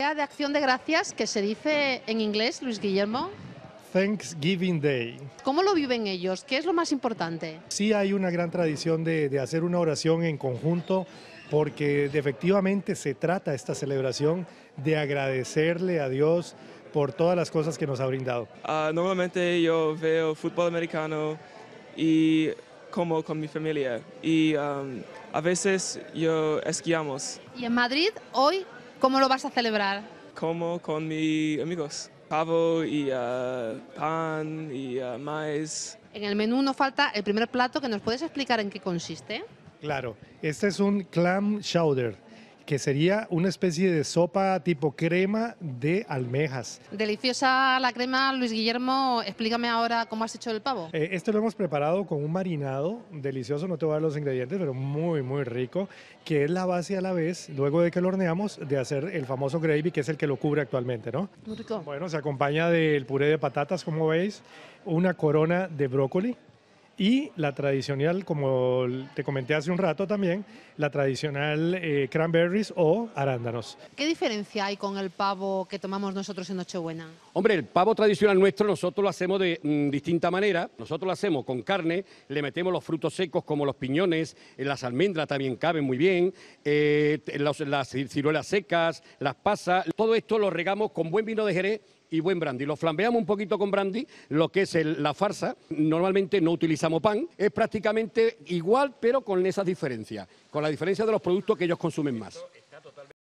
de Acción de Gracias que se dice en inglés, Luis Guillermo? Thanksgiving Day. ¿Cómo lo viven ellos? ¿Qué es lo más importante? Sí hay una gran tradición de, hacer una oración en conjunto porque efectivamente se trata esta celebración de agradecerle a Dios por todas las cosas que nos ha brindado. Ah, normalmente yo veo fútbol americano y como con mi familia y a veces yo esquiamos. ¿Y en Madrid hoy ¿Cómo lo vas a celebrar? Como con mis amigos, pavo y ah, pan y ah, maíz. En el menú no falta el primer plato que nos puedes explicar en qué consiste. Claro, este es un clam chowder que sería una especie de sopa tipo crema de almejas. Deliciosa la crema, Luis Guillermo. Explícame ahora cómo has hecho el pavo. Eh, esto este lo hemos preparado con un marinado delicioso, no te voy a dar los ingredientes, pero muy, muy rico, que es la base a la vez, luego de que lo horneamos, de hacer el famoso gravy, que es el que lo cubre actualmente, ¿no? Muy rico. Bueno, se acompaña del puré de patatas, como veis, una corona de brócoli y la tradicional, como te comenté hace un rato también, la tradicional eh, cranberries o arándanos. ¿Qué diferencia hay con el pavo que tomamos nosotros en Nochebuena? Hombre, el pavo tradicional nuestro nosotros lo hacemos de mm, distinta manera. Nosotros lo hacemos con carne, le metemos los frutos secos como los piñones, eh, las almendras también caben muy bien, eh, las ciruelas secas, las pasas, todo esto lo regamos con buen vino de Jerez y buen brandy. Lo flambeamos un poquito con brandy, lo que es la farsa. Normalmente no utilizamos pan es prácticamente igual, pero con esas diferencias, con la diferencia de los productos que ellos consumen más.